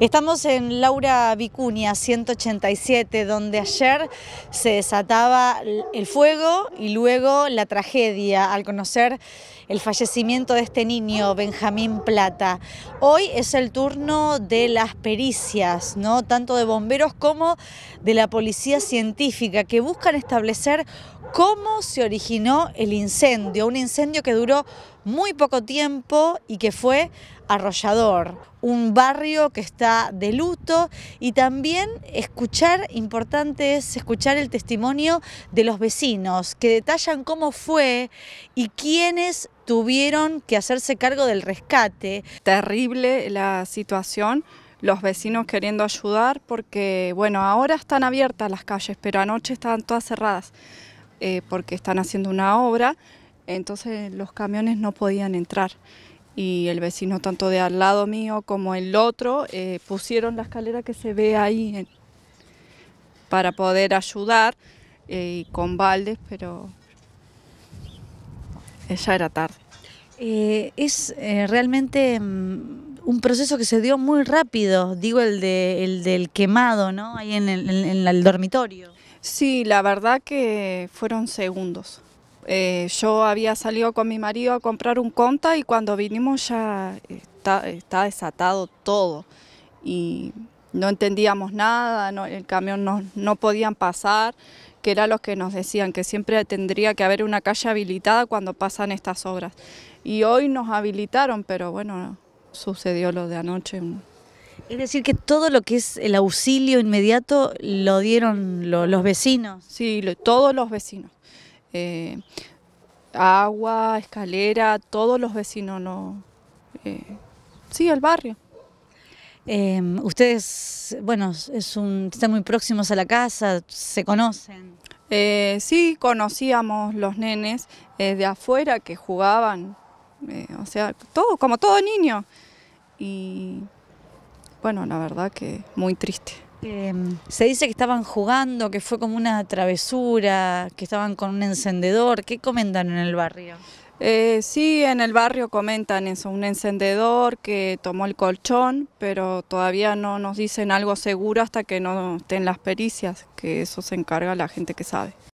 Estamos en Laura Vicuña 187, donde ayer se desataba el fuego y luego la tragedia al conocer el fallecimiento de este niño, Benjamín Plata. Hoy es el turno de las pericias, ¿no? tanto de bomberos como de la policía científica, que buscan establecer cómo se originó el incendio, un incendio que duró muy poco tiempo y que fue arrollador. Un barrio que está de luto y también escuchar, importante es escuchar el testimonio de los vecinos que detallan cómo fue y quiénes tuvieron que hacerse cargo del rescate. Terrible la situación los vecinos queriendo ayudar porque, bueno, ahora están abiertas las calles, pero anoche estaban todas cerradas eh, porque están haciendo una obra entonces los camiones no podían entrar y el vecino tanto de al lado mío como el otro eh, pusieron la escalera que se ve ahí para poder ayudar eh, con baldes, pero ya era tarde. Eh, es realmente mm, un proceso que se dio muy rápido, digo el, del quemado, ¿no? Ahí en el dormitorio. Sí, la verdad que fueron segundos. Eh, yo había salido con mi marido a comprar un conta y cuando vinimos ya está, desatado todo y no entendíamos nada, el camión no, no podían pasar, que era los que nos decían, que siempre tendría que haber una calle habilitada cuando pasan estas obras. Y hoy nos habilitaron, pero bueno, sucedió lo de anoche. Es decir, que todo lo que es el auxilio inmediato lo dieron los vecinos. Sí, todos los vecinos. Eh, agua, escalera, todos los vecinos, no, eh, sí, el barrio. Em, ustedes, bueno, es un, están muy próximos a la casa, se conocen. Eh, sí, conocíamos los nenes de afuera que jugaban, o sea, todo, como todo niño. Y bueno, la verdad que muy triste. Eh, se dice que estaban jugando, que fue como una travesura, que estaban con un encendedor. ¿Qué comentan en el barrio? Eh, sí, en el barrio comentan eso, un encendedor que tomó el colchón, pero todavía no nos dicen algo seguro hasta que no estén las pericias, que eso se encarga la gente que sabe.